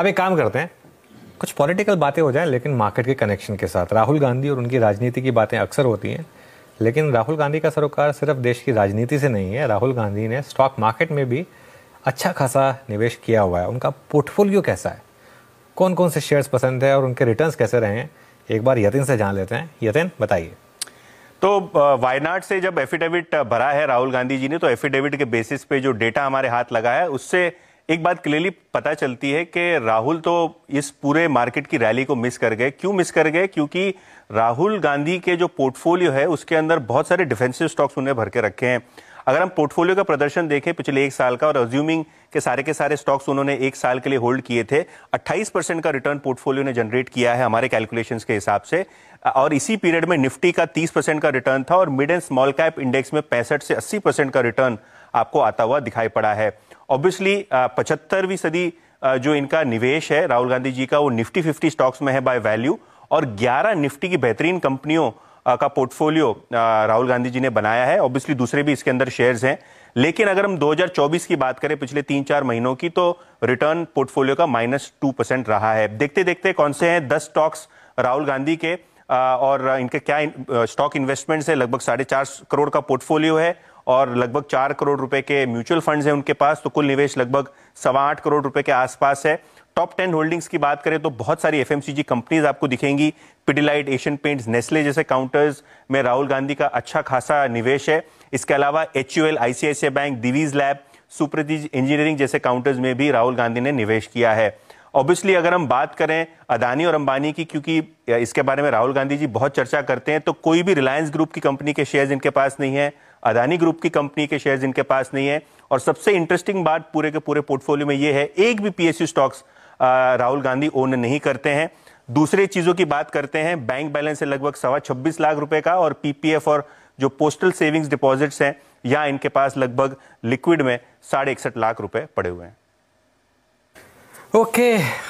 अब एक काम करते हैं कुछ पॉलिटिकल बातें हो जाएं लेकिन मार्केट के कनेक्शन के साथ राहुल गांधी और उनकी राजनीति की बातें अक्सर होती हैं लेकिन राहुल गांधी का सरोकार सिर्फ देश की राजनीति से नहीं है राहुल गांधी ने स्टॉक मार्केट में भी अच्छा खासा निवेश किया हुआ है उनका पोर्टफोलियो कैसा है कौन कौन से शेयर्स पसंद है और उनके रिटर्न्स कैसे रहे हैं एक बार यतिन से जान लेते हैं यतिन बताइए तो वायनाड से जब एफिडेविट भरा है राहुल गांधी जी ने तो एफिडेविट के बेसिस पे जो डेटा हमारे हाथ लगा है उससे एक बात क्लियरली पता चलती है कि राहुल तो इस पूरे मार्केट की रैली को मिस कर गए क्यों मिस कर गए क्योंकि राहुल गांधी के जो पोर्टफोलियो है उसके अंदर बहुत सारे डिफेंसिव स्टॉक्स उन्हें भर के रखे हैं अगर हम पोर्टफोलियो का प्रदर्शन देखें पिछले एक साल का और अज्यूमिंग के सारे के सारे स्टॉक्स उन्होंने एक साल के लिए होल्ड किए थे 28 परसेंट का रिटर्न पोर्टफोलियो ने जनरेट किया है हमारे कैलकुलेशन के हिसाब से और इसी पीरियड में निफ्टी का 30 परसेंट का रिटर्न था और mid and small cap index में पैंसठ से अस्सी परसेंट का रिटर्न आपको आता हुआ दिखाई पड़ा है ऑब्वियसली uh, पचहत्तरवीं सदी uh, जो इनका निवेश है राहुल गांधी जी का वो निफ्टी फिफ्टी स्टॉक्स में है बाय वैल्यू और 11 निफ्टी की बेहतरीन कंपनियों uh, का पोर्टफोलियो राहुल गांधी जी ने बनाया है ऑब्वियसली दूसरे भी इसके अंदर शेयर्स हैं लेकिन अगर हम 2024 की बात करें पिछले तीन चार महीनों की तो रिटर्न पोर्टफोलियो का माइनस टू परसेंट रहा है देखते देखते कौन से हैं दस स्टॉक्स राहुल गांधी के और इनके क्या स्टॉक इन्वेस्टमेंट्स है लगभग साढ़े चार करोड़ का पोर्टफोलियो है और लगभग चार करोड़ रुपए के म्यूचुअल फंड्स हैं उनके पास तो कुल निवेश लगभग सवा आठ करोड़ रुपए के आसपास है टॉप टेन होल्डिंग्स की बात करें तो बहुत सारी एफएमसीजी कंपनीज आपको दिखेंगी पिडिलाइट एशियन पेंट्स नेस्ले जैसे काउंटर्स में राहुल गांधी का अच्छा खासा निवेश है इसके अलावा H U L ICICI bank Divi's lab सुप्रतीज इंजीनियरिंग जैसे काउंटर्स में भी राहुल गांधी ने निवेश किया है ऑब्वियसली अगर हम बात करें अदानी और अंबानी की क्योंकि इसके बारे में राहुल गांधी जी बहुत चर्चा करते हैं तो कोई भी रिलायंस ग्रुप की कंपनी के शेयर्स इनके पास नहीं है अदानी ग्रुप की कंपनी के शेयर्स इनके पास नहीं है और सबसे इंटरेस्टिंग बात पूरे के पूरे पोर्टफोलियो में ये है एक भी PSU stocks Rahul Gandhi own नहीं करते हैं दूसरे चीजों की बात करते हैं बैंक बैलेंस है लगभग सवा छब्बीस लाख रुपए का और पीपीएफ और जो पोस्टल सेविंग्स डिपॉजिट्स हैं या इनके पास लगभग लिक्विड में साढ़े इकसठ लाख रुपए पड़े हुए हैं Okay,